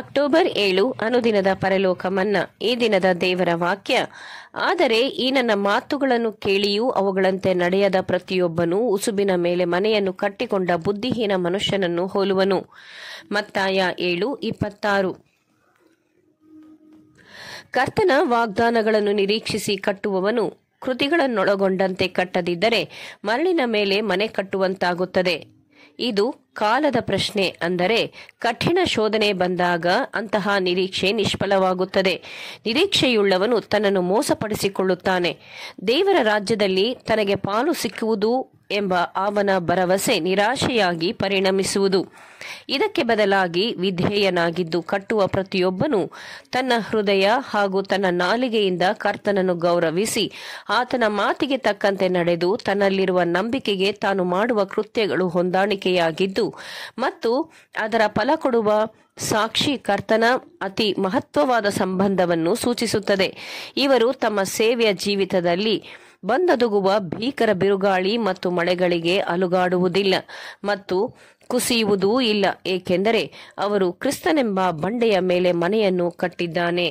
October ಏಳು ಅನುದಿನದ ಪರಲೋಕ ಮನ್ನಾ ಈ ದಿನದ ದೇವರ ವಾಕ್ಯ ಆದರೆ ಈ ನನ್ನ ಮಾತುಗಳನ್ನು ಕೇಳಿಯೂ ಅವುಗಳಂತೆ ನಡೆಯದ ಪ್ರತಿಯೊಬ್ಬನು ಉಸುಬಿನ ಮೇಲೆ ಮನೆಯನ್ನು ಕಟ್ಟಿಕೊಂಡ ಬುದ್ಧಿಹೀನ ಮನುಷ್ಯನನ್ನು ಹೋಲುವನು ಮತ್ತಾಯ ಏಳು ಇಪ್ಪತ್ತಾರು ಕರ್ತನ ವಾಗ್ದಾನಗಳನ್ನು ನಿರೀಕ್ಷಿಸಿ ಕಟ್ಟುವವನು ಕೃತಿಗಳನ್ನೊಳಗೊಂಡಂತೆ ಕಟ್ಟದಿದ್ದರೆ ಮರಳಿನ ಮೇಲೆ ಮನೆ ಕಟ್ಟುವಂತಾಗುತ್ತದೆ ಇದು ಕಾಲದ ಪ್ರಶ್ನೆ ಅಂದರೆ ಕಠಿಣ ಶೋಧನೆ ಬಂದಾಗ ಅಂತಹ ನಿರೀಕ್ಷೆ ನಿಷ್ಫಲವಾಗುತ್ತದೆ ನಿರೀಕ್ಷೆಯುಳ್ಳವನು ತನ್ನನ್ನು ಮೋಸಪಡಿಸಿಕೊಳ್ಳುತ್ತಾನೆ ದೇವರ ರಾಜ್ಯದಲ್ಲಿ ತನಗೆ ಪಾಲು ಸಿಕ್ಕುವುದು ಎಂಬ ಅವನ ಭರವಸೆ ನಿರಾಶೆಯಾಗಿ ಪರಿಣಮಿಸುವುದು ಇದಕ್ಕೆ ಬದಲಾಗಿ ವಿಧೇಯನಾಗಿದ್ದು ಕಟ್ಟುವ ಪ್ರತಿಯೊಬ್ಬನು ತನ್ನ ಹೃದಯ ಹಾಗೂ ತನ್ನ ನಾಲಿಗೆಯಿಂದ ಕರ್ತನನ್ನು ಗೌರವಿಸಿ ಆತನ ಮಾತಿಗೆ ತಕ್ಕಂತೆ ನಡೆದು ತನ್ನಲ್ಲಿರುವ ನಂಬಿಕೆಗೆ ತಾನು ಮಾಡುವ ಕೃತ್ಯಗಳು ಹೊಂದಾಣಿಕೆಯಾಗಿದ್ದು ಮತ್ತು ಅದರ ಫಲ ಕೊಡುವ ಸಾಕ್ಷಿ ಕರ್ತನ ಅತಿ ಮಹತ್ವವಾದ ಸಂಬಂಧವನ್ನು ಸೂಚಿಸುತ್ತದೆ ಇವರು ತಮ್ಮ ಸೇವೆಯ ಜೀವಿತದಲ್ಲಿ ಬಂದದುಗುವ ಭೀಕರ ಬಿರುಗಾಳಿ ಮತ್ತು ಮಳೆಗಳಿಗೆ ಅಲುಗಾಡುವುದಿಲ್ಲ ಮತ್ತು ಕುಸಿಯುವುದೂ ಇಲ್ಲ ಏಕೆಂದರೆ ಅವರು ಕ್ರಿಸ್ತನೆಂಬ ಬಂಡೆಯ ಮೇಲೆ ಮನೆಯನ್ನು ಕಟ್ಟಿದ್ದಾನೆ